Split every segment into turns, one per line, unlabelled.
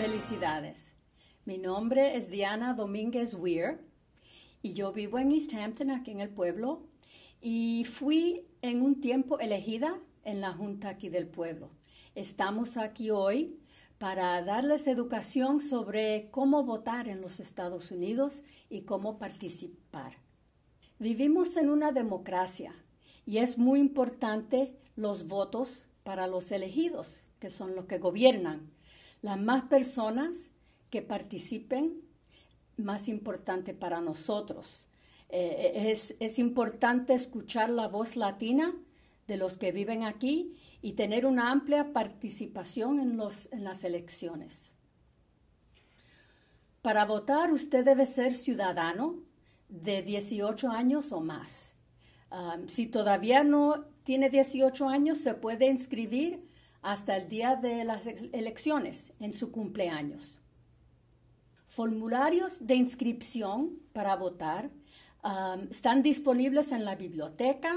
Felicidades. Mi nombre es Diana Domínguez Weir y yo vivo en East Hampton, aquí en el pueblo, y fui en un tiempo elegida en la Junta aquí del pueblo. Estamos aquí hoy para darles educación sobre cómo votar en los Estados Unidos y cómo participar. Vivimos en una democracia y es muy importante los votos para los elegidos, que son los que gobiernan las más personas que participen, más importante para nosotros. Eh, eh, es, importante escuchar la voz latina de los que viven aquí y tener una amplia participación en, las elecciones. Para votar usted debe ser ciudadano de 18 años o más. Ah, si todavía no tiene 18 años, se puede inscribir hasta el día de las elecciones en su cumpleaños. Formularios de inscripción para votar um, están disponibles en la biblioteca,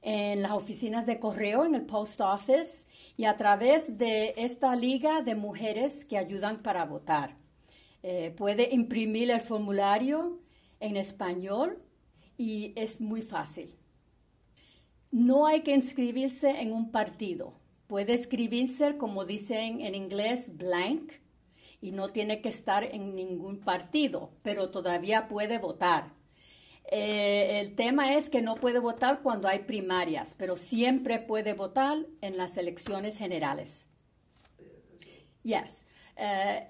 en las oficinas de correo, en el post office y a través de esta liga de mujeres que ayudan para votar. Eh, puede imprimir el formulario en español y es muy fácil. No hay que inscribirse en un partido Puede escribirse, como dicen en inglés, blank, y no tiene que estar en ningún partido, pero todavía puede votar. Eh, el tema es que no puede votar cuando hay primarias, pero siempre puede votar en las elecciones generales. Yes. Eh,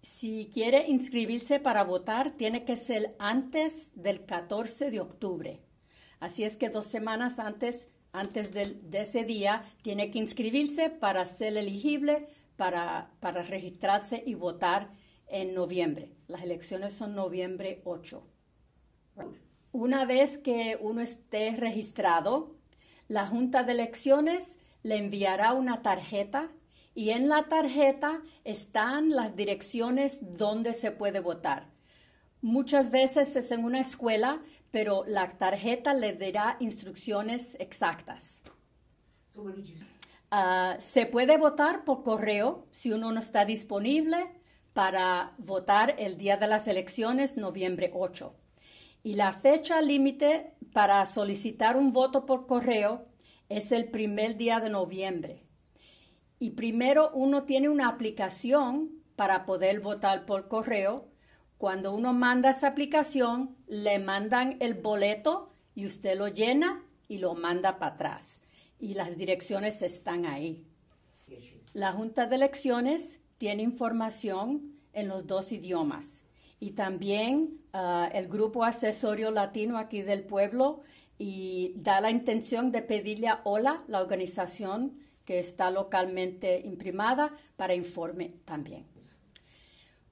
si quiere inscribirse para votar, tiene que ser antes del 14 de octubre. Así es que dos semanas antes antes de, ese día, tiene que inscribirse para ser elegible, para registrarse y votar en noviembre. Las elecciones son noviembre 8. Una vez que uno esté registrado, la Junta de Elecciones le enviará una tarjeta y en la tarjeta están las direcciones donde se puede votar. Muchas veces es en una escuela, pero la tarjeta le dará instrucciones exactas. Ah, se puede votar por correo si uno no está disponible para votar el día de las elecciones, noviembre 8. Y la fecha límite para solicitar un voto por correo es el primer día de noviembre. Y primero uno tiene una aplicación para poder votar por correo cuando uno manda esa aplicación, le mandan el boleto y usted lo llena y lo manda para atrás. Y las direcciones están ahí. La Junta de Elecciones tiene información en los dos idiomas. Y también ah, el grupo asesorio latino aquí del pueblo y da la intención de pedirle a OLA, la organización que está localmente imprimada, para informe también.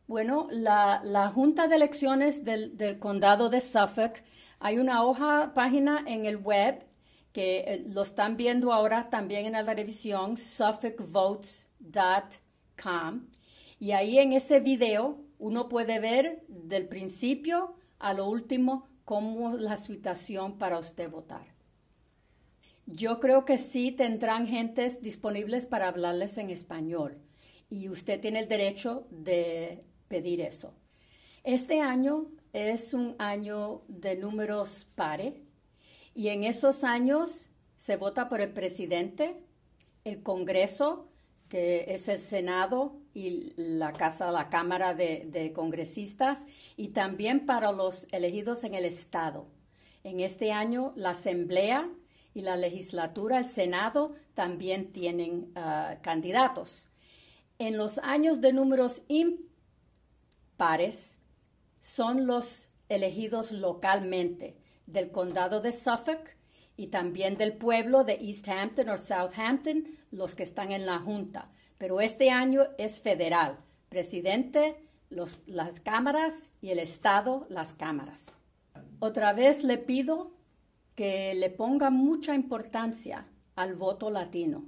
Bueno, la, Junta de Elecciones del, Condado de Suffolk, hay una hoja, página en el web que eh, lo están viendo ahora también en la televisión, suffolkvotes.com. Y ahí en ese video uno puede ver del principio a lo último cómo la situación para usted votar. Yo creo que sí tendrán gentes disponibles para hablarles en español y usted tiene el derecho de pedir eso. Este año es un año de números pares y en esos años se vota por el presidente, el Congreso, que es el Senado y la Casa, la Cámara de, Congresistas, y también para los elegidos en el Estado. En este año la Asamblea y la legislatura, el Senado, también tienen ah, candidatos. En los años de números impares, pares son los elegidos localmente del condado de Suffolk y también del pueblo de East Hampton o Southampton, los que están en la Junta. Pero este año es federal, presidente, las cámaras y el Estado, las cámaras. Otra vez le pido que le ponga mucha importancia al voto latino.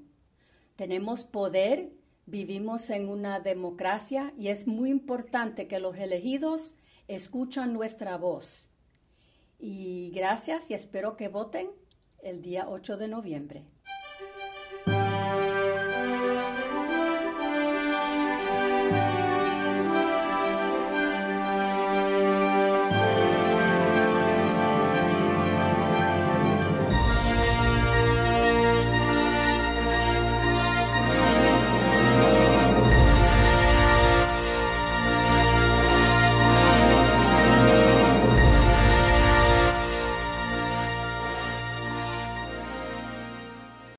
Tenemos poder Vivimos en una democracia y es muy importante que los elegidos escuchen nuestra voz. Y gracias y espero que voten el día 8 de noviembre.